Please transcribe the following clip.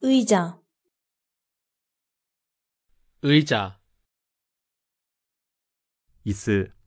의자 의자 이스